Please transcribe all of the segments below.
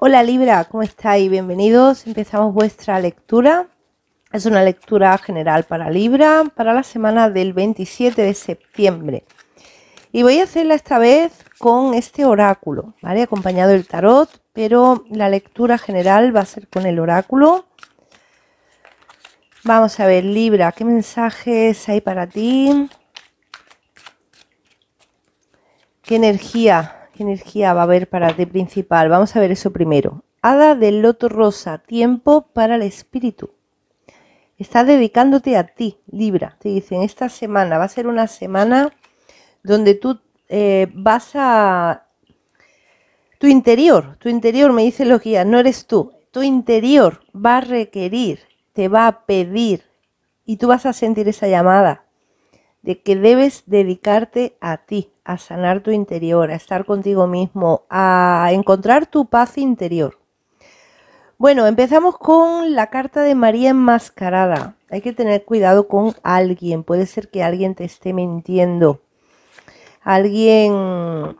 Hola Libra, ¿cómo estáis? Bienvenidos. Empezamos vuestra lectura. Es una lectura general para Libra para la semana del 27 de septiembre. Y voy a hacerla esta vez con este oráculo, ¿vale? Acompañado del tarot, pero la lectura general va a ser con el oráculo. Vamos a ver, Libra, ¿qué mensajes hay para ti? ¿Qué energía energía va a haber para ti principal? Vamos a ver eso primero. Hada del loto rosa, tiempo para el espíritu. está dedicándote a ti, Libra. Te dicen, esta semana va a ser una semana donde tú eh, vas a... Tu interior, tu interior, me dice los no eres tú. Tu interior va a requerir, te va a pedir, y tú vas a sentir esa llamada de que debes dedicarte a ti, a sanar tu interior, a estar contigo mismo, a encontrar tu paz interior. Bueno, empezamos con la carta de María enmascarada. Hay que tener cuidado con alguien. Puede ser que alguien te esté mintiendo. Alguien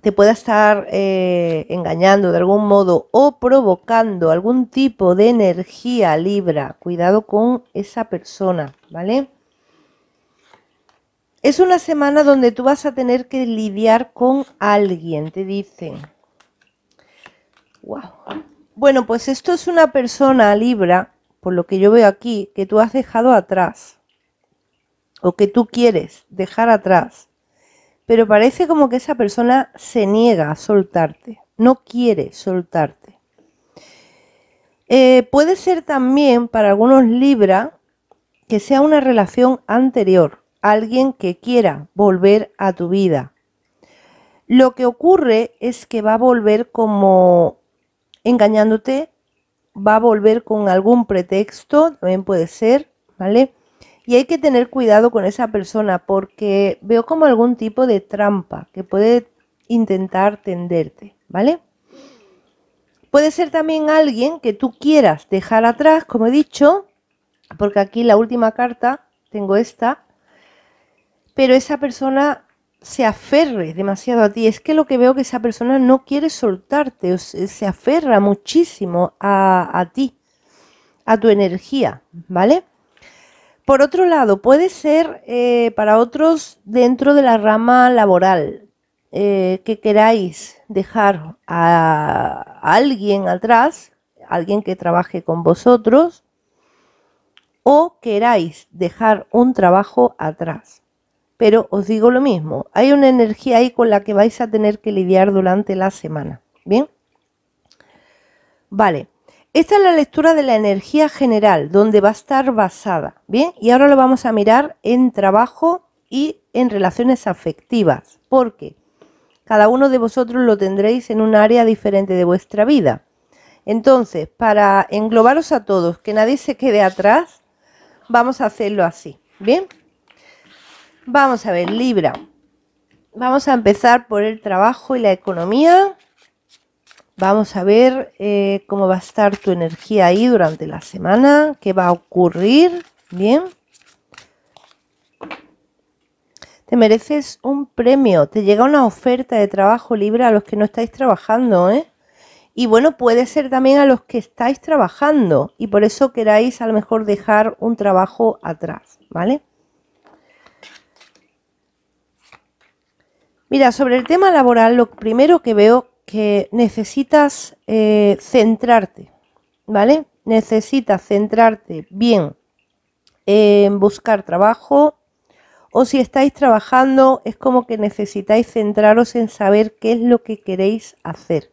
te pueda estar eh, engañando de algún modo o provocando algún tipo de energía libra. Cuidado con esa persona, ¿vale? Es una semana donde tú vas a tener que lidiar con alguien, te dicen. Wow. Bueno, pues esto es una persona Libra, por lo que yo veo aquí, que tú has dejado atrás o que tú quieres dejar atrás, pero parece como que esa persona se niega a soltarte, no quiere soltarte. Eh, puede ser también para algunos Libra que sea una relación anterior alguien que quiera volver a tu vida. Lo que ocurre es que va a volver como engañándote, va a volver con algún pretexto, también puede ser, ¿vale? Y hay que tener cuidado con esa persona porque veo como algún tipo de trampa que puede intentar tenderte, ¿vale? Puede ser también alguien que tú quieras dejar atrás, como he dicho, porque aquí la última carta, tengo esta, pero esa persona se aferre demasiado a ti. Es que lo que veo que esa persona no quiere soltarte, se, aferra muchísimo a, ti, a tu energía, ¿vale? Por otro lado, puede ser eh, para otros dentro de la rama laboral eh, que queráis dejar a alguien atrás, alguien que trabaje con vosotros, o queráis dejar un trabajo atrás. Pero os digo lo mismo, hay una energía ahí con la que vais a tener que lidiar durante la semana. ¿Bien? Vale. Esta es la lectura de la energía general, donde va a estar basada. Bien, y ahora lo vamos a mirar en trabajo y en relaciones afectivas, porque cada uno de vosotros lo tendréis en un área diferente de vuestra vida. Entonces, para englobaros a todos, que nadie se quede atrás, vamos a hacerlo así. Bien. Vamos a ver, Libra. Vamos a empezar por el trabajo y la economía. Vamos a ver eh, cómo va a estar tu energía ahí durante la semana, qué va a ocurrir, ¿bien? Te mereces un premio, te llega una oferta de trabajo libre a los que no estáis trabajando, ¿eh? Y bueno, puede ser también a los que estáis trabajando y por eso queráis a lo mejor dejar un trabajo atrás, ¿vale? Mira, sobre el tema laboral, lo primero que veo que necesitas eh, centrarte, ¿vale? Necesitas centrarte bien en buscar trabajo o si estáis trabajando es como que necesitáis centraros en saber qué es lo que queréis hacer.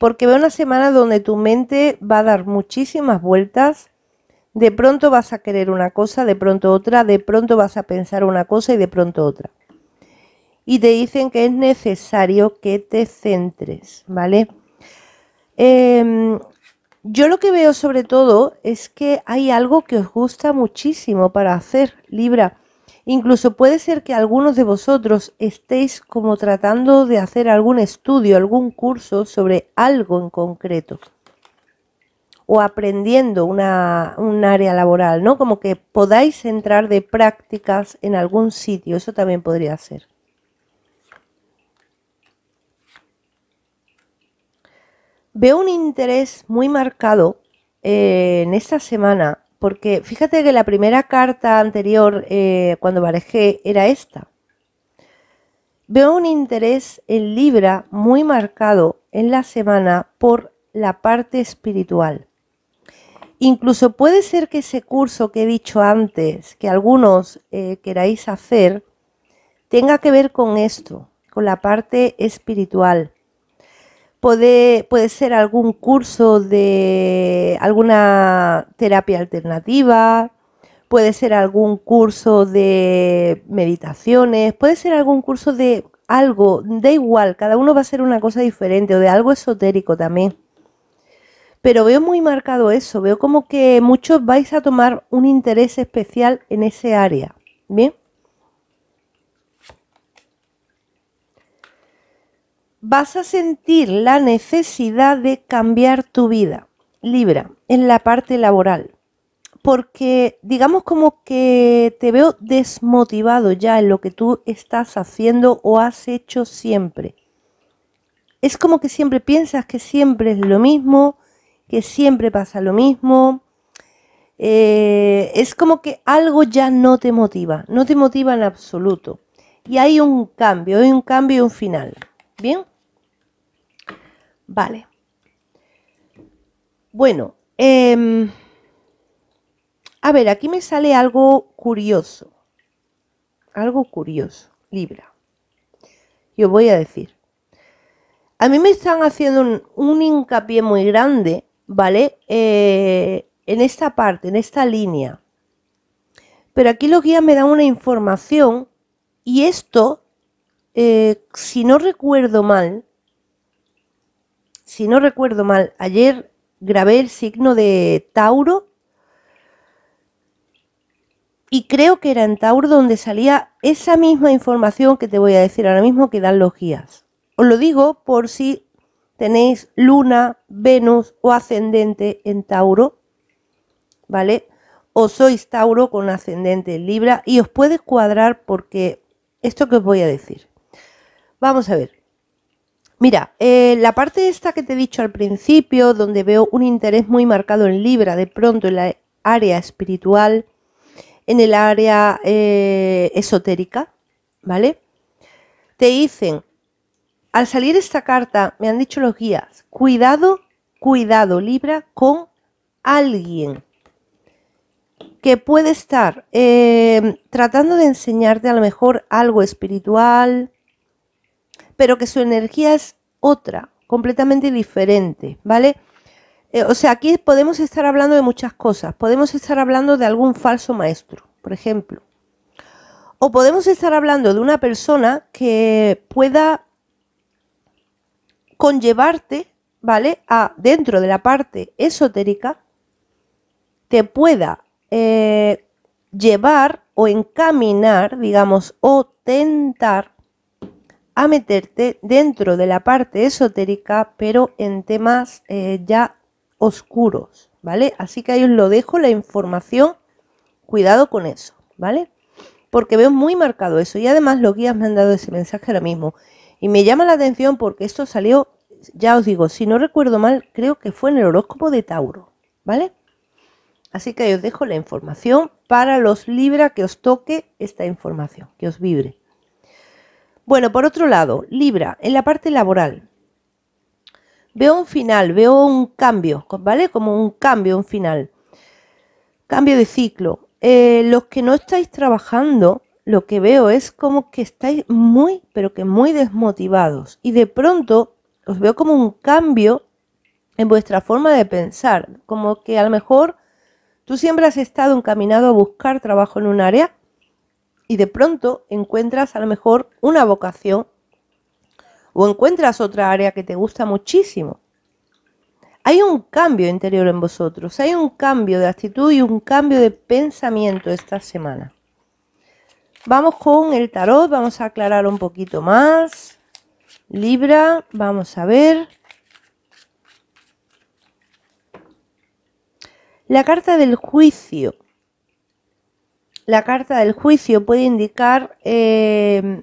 Porque veo una semana donde tu mente va a dar muchísimas vueltas, de pronto vas a querer una cosa, de pronto otra, de pronto vas a pensar una cosa y de pronto otra y te dicen que es necesario que te centres, ¿vale? Em, yo lo que veo sobre todo es que hay algo que os gusta muchísimo para hacer, Libra. Incluso puede ser que algunos de vosotros estéis como tratando de hacer algún estudio, algún curso sobre algo en concreto. O aprendiendo una, un área laboral, ¿no? Como que podáis entrar de prácticas en algún sitio, eso también podría ser. veo un interés muy marcado eh, en esta semana, porque fíjate que la primera carta anterior, eh, cuando barajé, era esta. Veo un interés en Libra muy marcado en la semana por la parte espiritual. Incluso puede ser que ese curso que he dicho antes, que algunos eh, queráis hacer, tenga que ver con esto, con la parte espiritual Puede, ser algún curso de alguna terapia alternativa, puede ser algún curso de meditaciones, puede ser algún curso de algo, da igual, cada uno va a ser una cosa diferente o de algo esotérico también. Pero veo muy marcado eso, veo como que muchos vais a tomar un interés especial en ese área. Bien. vas a sentir la necesidad de cambiar tu vida, Libra, en la parte laboral. Porque digamos como que te veo desmotivado ya en lo que tú estás haciendo o has hecho siempre. Es como que siempre piensas que siempre es lo mismo, que siempre pasa lo mismo. Eh, es como que algo ya no te motiva, no te motiva en absoluto. Y hay un cambio, hay un cambio y un final. Bien. Vale. Bueno, em, a ver, aquí me sale algo curioso. Algo curioso, Libra. Yo voy a decir. A mí me están haciendo un, hincapié muy grande, ¿vale? Eh, en esta parte, en esta línea. Pero aquí los guías me da una información y esto eh, si no recuerdo mal, si no recuerdo mal, ayer grabé el signo de Tauro y creo que era en Tauro donde salía esa misma información que te voy a decir ahora mismo que dan los guías. Os lo digo por si tenéis luna, Venus o ascendente en Tauro, ¿vale? O sois Tauro con ascendente en Libra y os puede cuadrar porque esto que os voy a decir. Vamos a ver. Mira, eh, la parte esta que te he dicho al principio, donde veo un interés muy marcado en Libra, de pronto en la área espiritual, en el área eh, esotérica, ¿vale? Te dicen, al salir esta carta, me han dicho los guías, cuidado, cuidado Libra con alguien que puede estar eh, tratando de enseñarte a lo mejor algo espiritual, pero que su energía es otra, completamente diferente, ¿vale? Eh, o sea, aquí podemos estar hablando de muchas cosas. Podemos estar hablando de algún falso maestro, por ejemplo. O podemos estar hablando de una persona que pueda conllevarte, ¿vale? A dentro de la parte esotérica, te pueda eh, llevar o encaminar, digamos, o tentar a meterte dentro de la parte esotérica, pero en temas eh, ya oscuros, ¿vale? Así que ahí os lo dejo la información, cuidado con eso, ¿vale? Porque veo muy marcado eso y además los guías me han dado ese mensaje ahora mismo. Y me llama la atención porque esto salió, ya os digo, si no recuerdo mal, creo que fue en el horóscopo de Tauro, ¿vale? Así que ahí os dejo la información para los Libra que os toque esta información, que os vibre. Bueno, por otro lado, Libra, en la parte laboral. Veo un final, veo un cambio, ¿vale? Como un cambio, un final. Cambio de ciclo. Eh, los que no estáis trabajando, lo que veo es como que estáis muy, pero que muy desmotivados. Y de pronto os veo como un cambio en vuestra forma de pensar. Como que a lo mejor tú siempre has estado encaminado a buscar trabajo en un área y de pronto encuentras a lo mejor una vocación o encuentras otra área que te gusta muchísimo. Hay un cambio interior en vosotros, hay un cambio de actitud y un cambio de pensamiento esta semana. Vamos con el tarot, vamos a aclarar un poquito más. Libra, vamos a ver. La carta del juicio la carta del juicio puede indicar eh,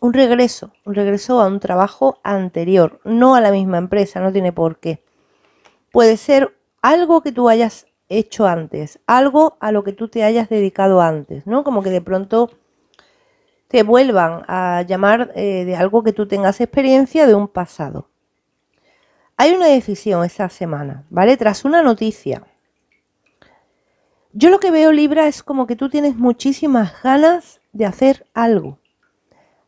un regreso, un regreso a un trabajo anterior, no a la misma empresa, no tiene por qué. Puede ser algo que tú hayas hecho antes, algo a lo que tú te hayas dedicado antes, ¿no? Como que de pronto te vuelvan a llamar eh, de algo que tú tengas experiencia de un pasado. Hay una decisión esta semana, ¿vale? Tras una noticia yo lo que veo, Libra, es como que tú tienes muchísimas ganas de hacer algo.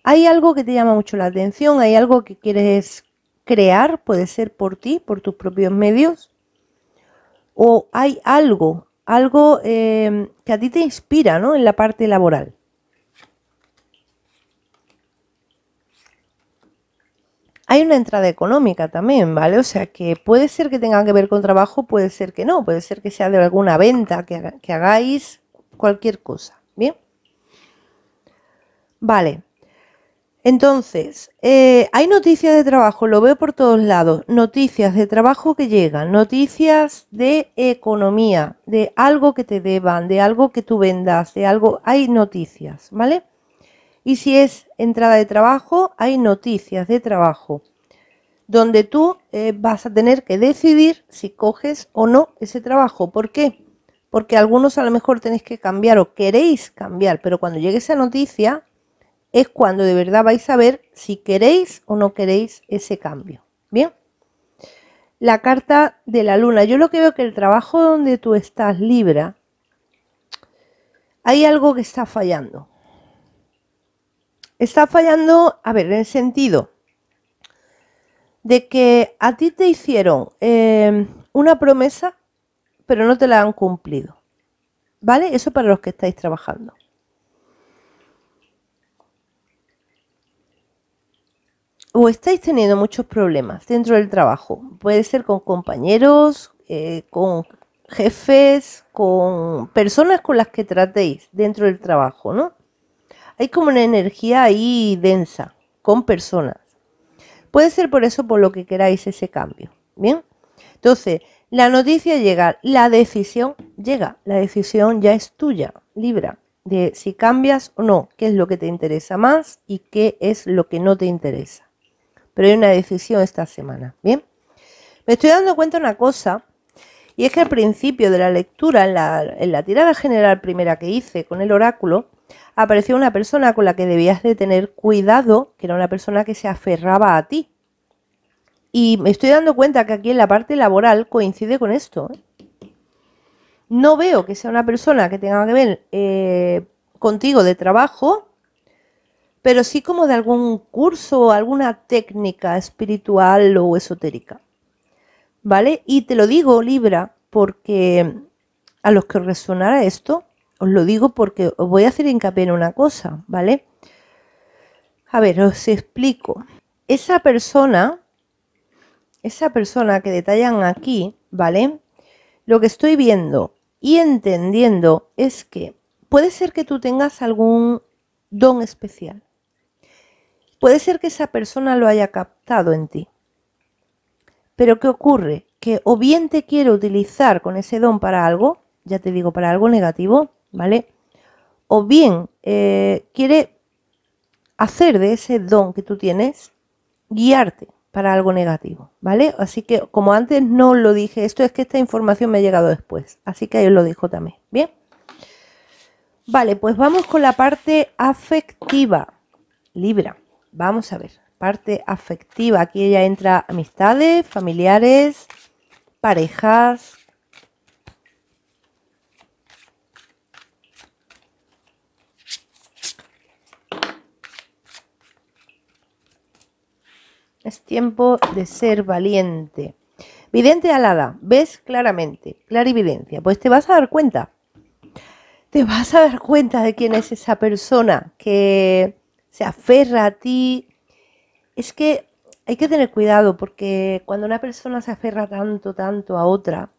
Hay algo que te llama mucho la atención, hay algo que quieres crear, puede ser por ti, por tus propios medios, o hay algo, algo eh, que a ti te inspira, ¿no? En la parte laboral. hay una entrada económica también, ¿vale? O sea que puede ser que tengan que ver con trabajo, puede ser que no, puede ser que sea de alguna venta que, hagáis, cualquier cosa, ¿bien? Vale. Entonces, eh, hay noticias de trabajo, lo veo por todos lados, noticias de trabajo que llegan, noticias de economía, de algo que te deban, de algo que tú vendas, de algo, hay noticias, ¿vale? Y si es entrada de trabajo, hay noticias de trabajo, donde tú eh, vas a tener que decidir si coges o no ese trabajo. ¿Por qué? Porque algunos a lo mejor tenéis que cambiar o queréis cambiar, pero cuando llegue esa noticia es cuando de verdad vais a ver si queréis o no queréis ese cambio. Bien. La carta de la luna. Yo lo que veo que el trabajo donde tú estás, Libra, hay algo que está fallando Está fallando, a ver, en el sentido de que a ti te hicieron em, una promesa, pero no te la han cumplido. ¿Vale? Eso para los que estáis trabajando. O estáis teniendo muchos problemas dentro del trabajo. Puede ser con compañeros, eh, con jefes, con personas con las que tratéis dentro del trabajo, ¿no? hay como una energía ahí densa con personas. Puede ser por eso por lo que queráis ese cambio. Bien, entonces la noticia llega, la decisión llega, la decisión ya es tuya, Libra, de si cambias o no, qué es lo que te interesa más y qué es lo que no te interesa. Pero hay una decisión esta semana. Bien, me estoy dando cuenta de una cosa. Y es que al principio de la lectura, en la tirada general primera que hice con el oráculo, apareció una persona con la que debías de tener cuidado, que era una persona que se aferraba a ti. Y me estoy dando cuenta que aquí en la parte laboral coincide con esto. ¿eh? No veo que sea una persona que tenga que ver eh, contigo de trabajo, pero sí como de algún curso o alguna técnica espiritual o esotérica. ¿Vale? Y te lo digo, Libra, porque a los que resonara esto, os lo digo porque os voy a hacer hincapié en una cosa, ¿vale? A ver, os explico. Esa persona, esa persona que detallan aquí, ¿vale? Lo que estoy viendo y entendiendo es que puede ser que tú tengas algún don especial. Puede ser que esa persona lo haya captado en ti. Pero ¿qué ocurre? Que o bien te quiero utilizar con ese don para algo, ya te digo, para algo negativo, ¿vale? O bien eh, quiere hacer de ese don que tú tienes guiarte para algo negativo, ¿vale? Así que como antes no lo dije, esto es que esta información me ha llegado después, así que ahí lo dijo también, ¿bien? Vale, pues vamos con la parte afectiva, Libra, vamos a ver, parte afectiva, aquí ya entra amistades, familiares, parejas, Es tiempo de ser valiente. Vidente alada, ves claramente, clarividencia, pues te vas a dar cuenta. Te vas a dar cuenta de quién es esa persona que se aferra a ti. Es que hay que tener cuidado porque cuando una persona se aferra tanto, tanto a otra,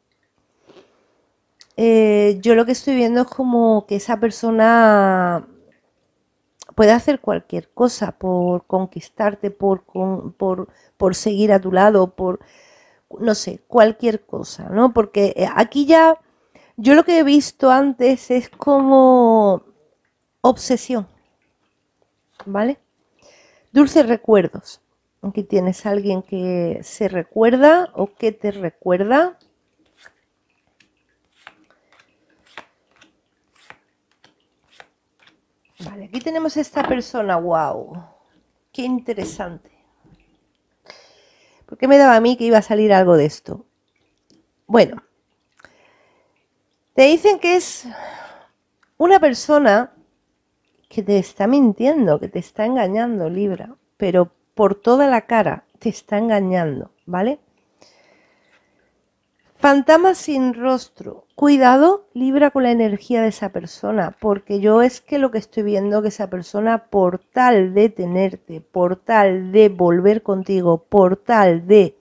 eh, yo lo que estoy viendo es como que esa persona puede hacer cualquier cosa por conquistarte, por, por, por seguir a tu lado, por, no sé, cualquier cosa, ¿no? Porque eh, aquí ya, yo lo que he visto antes es como obsesión, ¿vale? Dulces recuerdos. Aquí tienes a alguien que se recuerda o que te recuerda Vale, aquí tenemos a esta persona, wow, qué interesante. ¿Por qué me daba a mí que iba a salir algo de esto? Bueno, te dicen que es una persona que te está mintiendo, que te está engañando, Libra, pero por toda la cara te está engañando, ¿vale? Fantasma sin rostro. Cuidado, libra con la energía de esa persona, porque yo es que lo que estoy viendo que esa persona por tal de tenerte, por tal de volver contigo, por tal de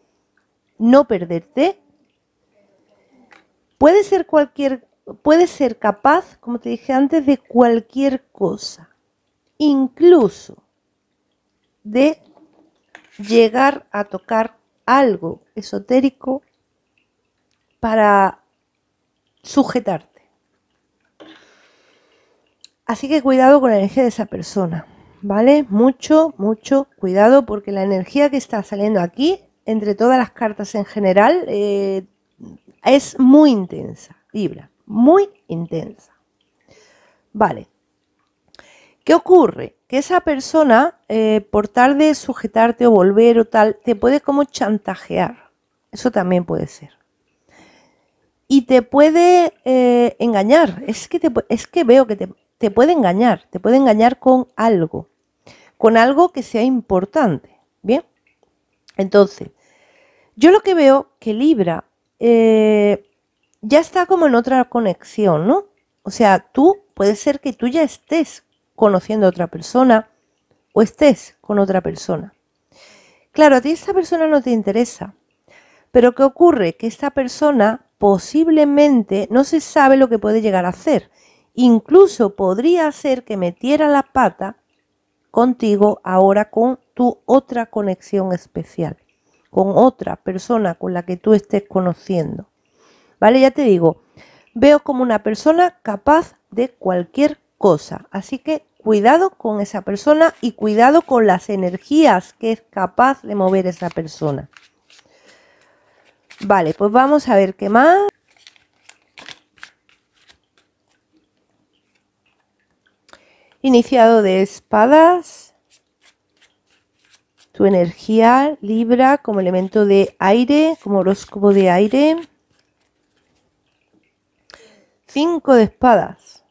no perderte, puede ser cualquier puede ser capaz, como te dije antes, de cualquier cosa, incluso de llegar a tocar algo esotérico para sujetarte. Así que cuidado con la energía de esa persona, ¿vale? Mucho, mucho cuidado porque la energía que está saliendo aquí, entre todas las cartas en general, eh, es muy intensa, Libra, muy intensa. Vale. ¿Qué ocurre? Que esa persona, eh, por tarde sujetarte o volver o tal, te puede como chantajear. Eso también puede ser y te puede eh, engañar. Es que, es que veo que te, puede engañar, te puede engañar con algo, con algo que sea importante. Bien, entonces, yo lo que veo que Libra eh, ya está como en otra conexión, ¿no? O sea, tú puede ser que tú ya estés conociendo a otra persona o estés con otra persona. Claro, a ti esta persona no te interesa, pero ¿qué ocurre? Que esta persona posiblemente no se sabe lo que puede llegar a hacer. Incluso podría ser que metiera la pata contigo ahora con tu otra conexión especial, con otra persona con la que tú estés conociendo. ¿Vale? Ya te digo, veo como una persona capaz de cualquier cosa. Así que cuidado con esa persona y cuidado con las energías que es capaz de mover esa persona. Vale, pues vamos a ver qué más. Iniciado de espadas. Tu energía, Libra, como elemento de aire, como horóscopo de aire. Cinco de espadas.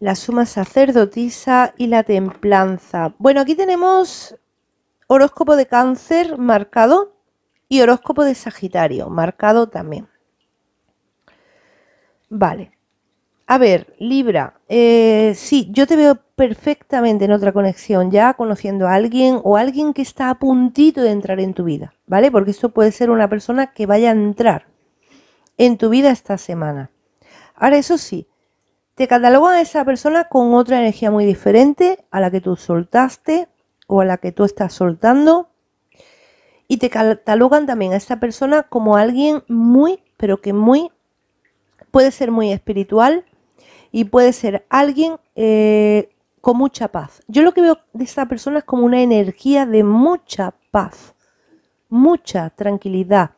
La suma sacerdotisa y la templanza. Bueno, aquí tenemos horóscopo de cáncer marcado y horóscopo de Sagitario marcado también. Vale. A ver, Libra, eh, sí, yo te veo perfectamente en otra conexión ya, conociendo a alguien o alguien que está a puntito de entrar en tu vida, ¿vale? Porque esto puede ser una persona que vaya a entrar en tu vida esta semana. Ahora, eso sí, te cataloga a esa persona con otra energía muy diferente a la que tú soltaste, o a la que tú estás soltando. Y te catalogan también a esta persona como alguien muy, pero que muy, puede ser muy espiritual y puede ser alguien eh, con mucha paz. Yo lo que veo de esta persona es como una energía de mucha paz, mucha tranquilidad.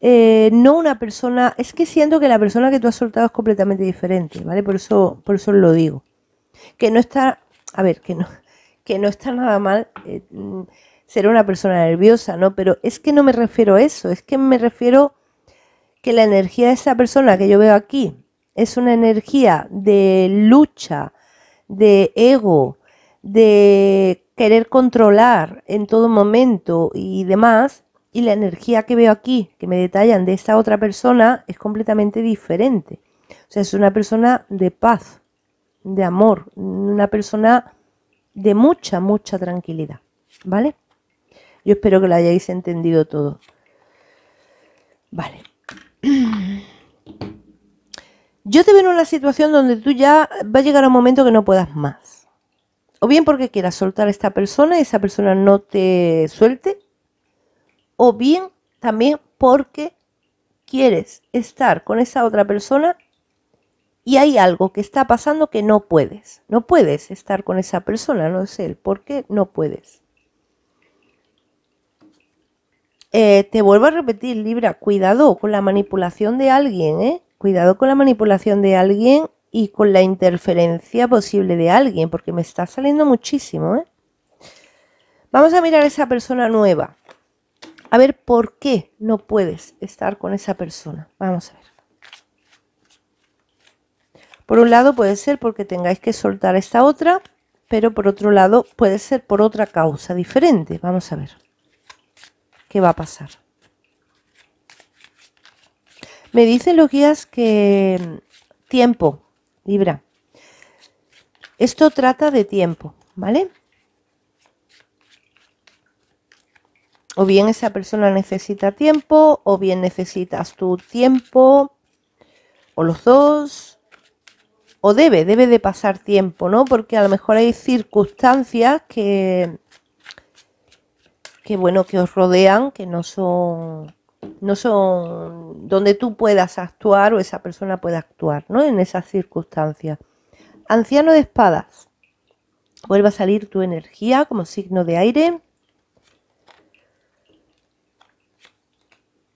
Eh, no una persona, es que siento que la persona que tú has soltado es completamente diferente, ¿vale? Por eso, por eso lo digo. Que no está, a ver, que no, que no está nada mal eh, mm, ser una persona nerviosa, ¿no? Pero es que no me refiero a eso, es que me refiero que la energía de esa persona que yo veo aquí es una energía de lucha, de ego, de querer controlar en todo momento y demás, y la energía que veo aquí, que me detallan de esta otra persona, es completamente diferente. O sea, es una persona de paz, de amor, una persona de mucha, mucha tranquilidad. ¿Vale? Yo espero que lo hayáis entendido todo. Vale. Yo te veo en una situación donde tú ya va a llegar un momento que no puedas más. O bien porque quieras soltar a esta persona y esa persona no te suelte. O bien también porque quieres estar con esa otra persona y hay algo que está pasando que no puedes. No puedes estar con esa persona, no sé el por qué no puedes. Eh, te vuelvo a repetir, Libra, cuidado con la manipulación de alguien, ¿eh? Cuidado con la manipulación de alguien y con la interferencia posible de alguien, porque me está saliendo muchísimo, ¿eh? Vamos a mirar a esa persona nueva. A ver por qué no puedes estar con esa persona. Vamos a ver. Por un lado puede ser porque tengáis que soltar esta otra, pero por otro lado puede ser por otra causa diferente. Vamos a ver qué va a pasar. Me dicen los guías que mm, tiempo, Libra. Esto trata de tiempo, ¿vale? O bien esa persona necesita tiempo, o bien necesitas tu tiempo, o los dos, o debe, debe de pasar tiempo, ¿no? Porque a lo mejor hay circunstancias que, bueno, que os rodean, que no son, no son donde tú puedas actuar o esa persona pueda actuar, ¿no? En esas circunstancias. Anciano de espadas, vuelve a salir tu energía como signo de aire.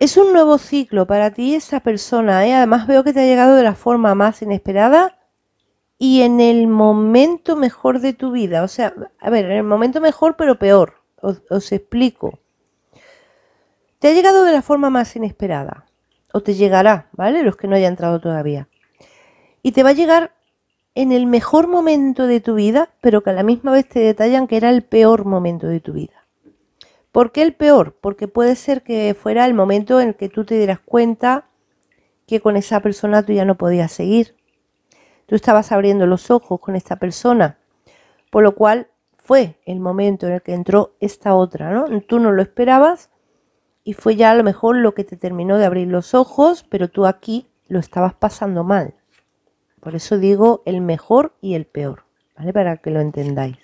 Es un nuevo ciclo para ti esa persona, ¿eh? además veo que te ha llegado de la forma más inesperada y en el momento mejor de tu vida. O sea, a ver, en el momento mejor pero peor. Os, explico. Te ha llegado de la forma más inesperada. O te llegará, ¿vale? Los que no hayan entrado todavía. Y te va a llegar en el mejor momento de tu vida, pero que a la misma vez te detallan que era el peor momento de tu vida. ¿Por qué el peor? Porque puede ser que fuera el momento en el que tú te dieras cuenta que con esa persona tú ya no podías seguir Tú estabas abriendo los ojos con esta persona, por lo cual fue el momento en el que entró esta otra, ¿no? Tú no lo esperabas y fue ya a lo mejor lo que te terminó de abrir los ojos, pero tú aquí lo estabas pasando mal. Por eso digo el mejor y el peor, ¿vale? Para que lo entendáis.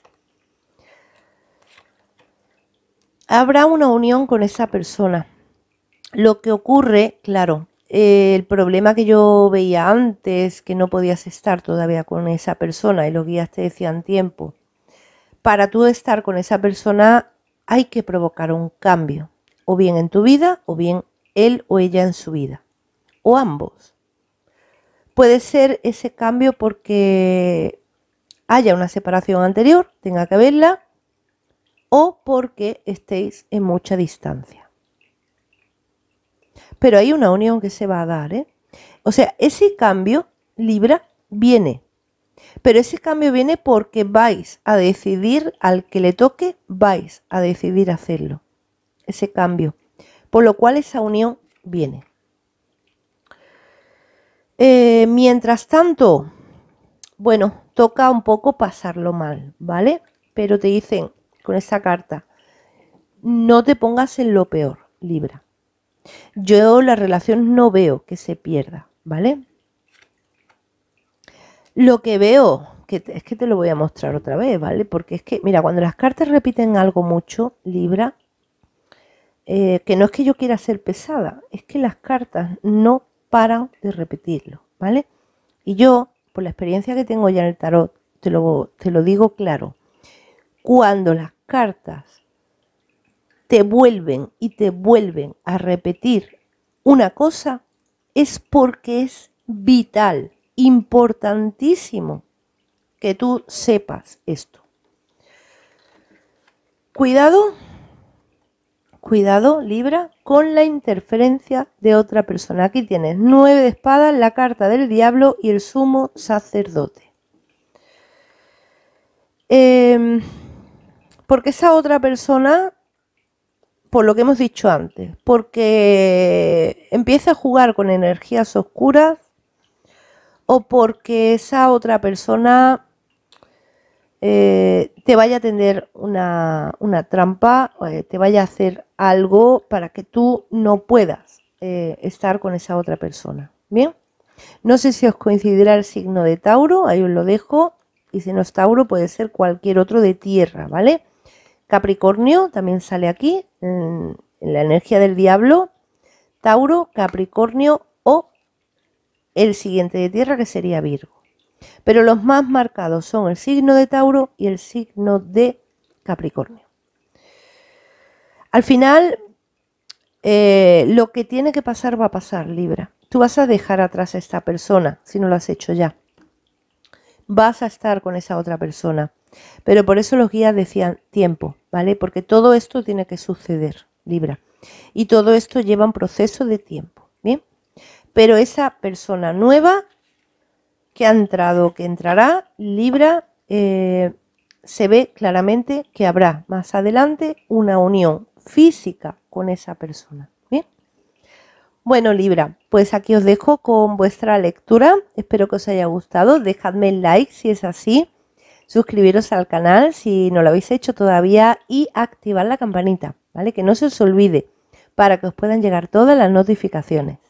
Habrá una unión con esa persona. Lo que ocurre, claro, eh, el problema que yo veía antes, que no podías estar todavía con esa persona y los guías te decían tiempo, para tú estar con esa persona hay que provocar un cambio, o bien en tu vida, o bien él o ella en su vida, o ambos. Puede ser ese cambio porque haya una separación anterior, tenga que haberla, o porque estéis en mucha distancia pero hay una unión que se va a dar. ¿eh? O sea, ese cambio, Libra, viene. Pero ese cambio viene porque vais a decidir, al que le toque, vais a decidir hacerlo. Ese cambio. Por lo cual esa unión viene. Eh, mientras tanto, bueno, toca un poco pasarlo mal, ¿vale? Pero te dicen con esa carta, no te pongas en lo peor, Libra. Yo la relación no veo que se pierda, ¿vale? Lo que veo, es que te lo voy a mostrar otra vez, ¿vale? Porque es que, mira, cuando las cartas repiten algo mucho, Libra, eh, que no es que yo quiera ser pesada, es que las cartas no paran de repetirlo, ¿vale? Y yo, por la experiencia que tengo ya en el tarot, te lo, te lo digo claro, cuando las cartas te vuelven y te vuelven a repetir una cosa, es porque es vital, importantísimo que tú sepas esto. Cuidado, cuidado Libra, con la interferencia de otra persona. Aquí tienes nueve de espadas, la carta del diablo y el sumo sacerdote. Em, porque esa otra persona por lo que hemos dicho antes, porque empieza a jugar con energías oscuras o porque esa otra persona eh, te vaya a tender una, trampa, eh, te vaya a hacer algo para que tú no puedas eh, estar con esa otra persona. Bien, no sé si os coincidirá el signo de Tauro, ahí os lo dejo, y si no es Tauro puede ser cualquier otro de tierra, ¿vale? Capricornio también sale aquí, en, la energía del diablo. Tauro, Capricornio o el siguiente de tierra que sería Virgo. Pero los más marcados son el signo de Tauro y el signo de Capricornio. Al final, eh, lo que tiene que pasar va a pasar, Libra. Tú vas a dejar atrás a esta persona, si no lo has hecho ya. Vas a estar con esa otra persona. Pero por eso los guías decían tiempo, ¿vale? Porque todo esto tiene que suceder, Libra. Y todo esto lleva un proceso de tiempo, ¿bien? Pero esa persona nueva que ha entrado, que entrará, Libra, eh, se ve claramente que habrá más adelante una unión física con esa persona. ¿bien? Bueno, Libra, pues aquí os dejo con vuestra lectura. Espero que os haya gustado. Dejadme el like si es así suscribiros al canal si no lo habéis hecho todavía y activar la campanita, ¿vale? Que no se os olvide para que os puedan llegar todas las notificaciones.